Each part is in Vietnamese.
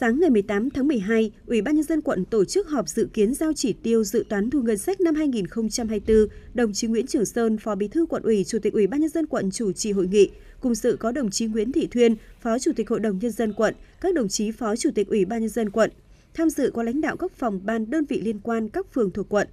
Sáng ngày 18 tháng 12, Ủy ban nhân dân quận tổ chức họp dự kiến giao chỉ tiêu dự toán thu ngân sách năm 2024. Đồng chí Nguyễn Trường Sơn, Phó Bí thư quận ủy, Chủ tịch Ủy ban nhân dân quận chủ trì hội nghị. Cùng sự có đồng chí Nguyễn Thị Thuyên, Phó Chủ tịch Hội đồng nhân dân quận, các đồng chí Phó Chủ tịch Ủy ban nhân dân quận. Tham dự có lãnh đạo các phòng ban đơn vị liên quan các phường thuộc quận.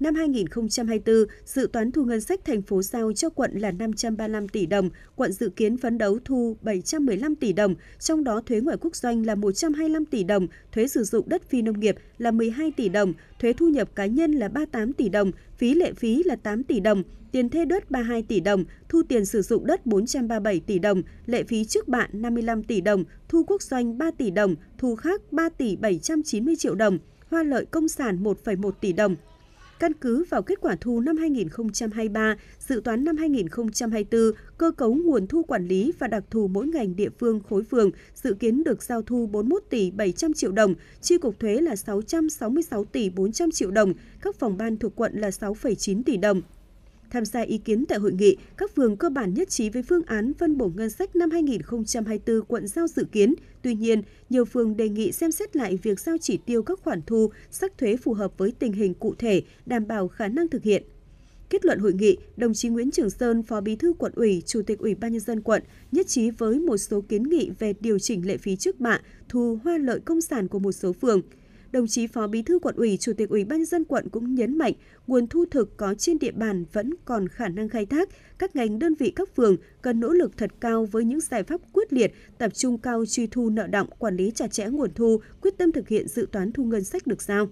Năm 2024, dự toán thu ngân sách thành phố giao cho quận là 535 tỷ đồng, quận dự kiến phấn đấu thu 715 tỷ đồng, trong đó thuế ngoài quốc doanh là 125 tỷ đồng, thuế sử dụng đất phi nông nghiệp là 12 tỷ đồng, thuế thu nhập cá nhân là 38 tỷ đồng, phí lệ phí là 8 tỷ đồng, tiền thuê đất 32 tỷ đồng, thu tiền sử dụng đất 437 tỷ đồng, lệ phí trước bạ 55 tỷ đồng, thu quốc doanh 3 tỷ đồng, thu khác 3 tỷ 790 triệu đồng, hoa lợi công sản 1,1 tỷ đồng, Căn cứ vào kết quả thu năm 2023, dự toán năm 2024, cơ cấu nguồn thu quản lý và đặc thù mỗi ngành địa phương khối phường dự kiến được giao thu 41 tỷ 700 triệu đồng, chi cục thuế là 666 tỷ 400 triệu đồng, các phòng ban thuộc quận là 6,9 tỷ đồng. Tham gia ý kiến tại hội nghị, các phường cơ bản nhất trí với phương án phân bổ ngân sách năm 2024 quận giao dự kiến. Tuy nhiên, nhiều phường đề nghị xem xét lại việc giao chỉ tiêu các khoản thu, sắc thuế phù hợp với tình hình cụ thể, đảm bảo khả năng thực hiện. Kết luận hội nghị, đồng chí Nguyễn Trường Sơn, Phó Bí thư Quận ủy, Chủ tịch Ủy ban nhân dân quận nhất trí với một số kiến nghị về điều chỉnh lệ phí trước bạ, thu hoa lợi công sản của một số phường đồng chí Phó Bí thư quận ủy, Chủ tịch Ủy ban dân quận cũng nhấn mạnh nguồn thu thực có trên địa bàn vẫn còn khả năng khai thác, các ngành đơn vị các phường cần nỗ lực thật cao với những giải pháp quyết liệt, tập trung cao truy thu nợ động, quản lý chặt chẽ nguồn thu, quyết tâm thực hiện dự toán thu ngân sách được giao.